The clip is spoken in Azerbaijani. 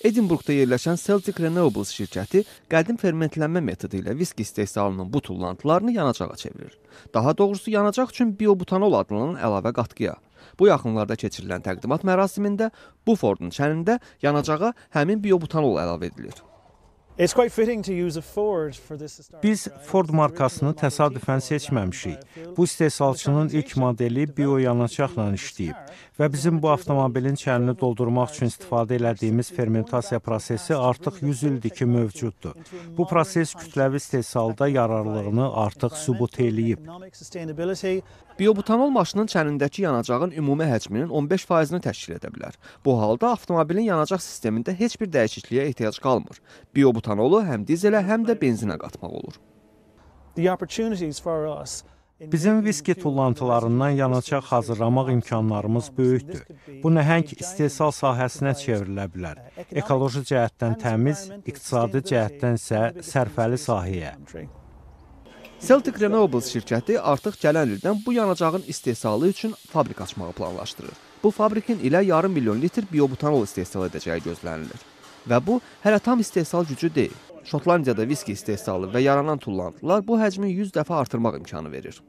Edinburqda yerləşən Celtic Renewables şirkəti qədim fermentlənmə metodu ilə viski istehsalının bu tullantılarını yanacağa çevirir. Daha doğrusu yanacaq üçün biobutanol adlanan əlavə qatqıya. Bu yaxınlarda keçirilən təqdimat mərasimində Bufordun çənində yanacağa həmin biobutanol əlavə edilir. Biz Ford markasını təsadüfən seçməmişik. Bu istehsalçının ilk modeli bioyanacaqla işləyib və bizim bu avtomobilin çənini doldurmaq üçün istifadə etdiyimiz fermentasiya prosesi artıq 100 ildir ki mövcuddur. Bu proses kütləvi istehsalda yararlılığını artıq sübut eləyib. Biobutanol maşının çənindəki yanacağın ümumi həcminin 15%-ni təşkil edə bilər. Bu halda avtomobilin yanacaq sistemində heç bir dəyişikliyə ehtiyac qalmır. Biobutanol etanolu həm dizelə, həm də benzinə qatmaq olur. Bizim viski tullantılarından yanacaq hazırlamaq imkanlarımız böyükdür. Bu nəhəng istehsal sahəsinə çevrilə bilər. Ekoloji cəhətdən təmiz, iqtisadi cəhətdən isə sərfəli sahəyə. Celtic Renewables şirkəti artıq gələn ildən bu yanacağın istehsalı üçün fabrik açmağı planlaşdırır. Bu fabrikin ilə yarım milyon litr biobutanol istehsal edəcəyi gözlənilir və bu hələ tam istehsal gücü deyil. Şotlandiyada viski istehsalı və yaranan tullantılar bu həcmi 100 dəfə artırmaq imkanı verir.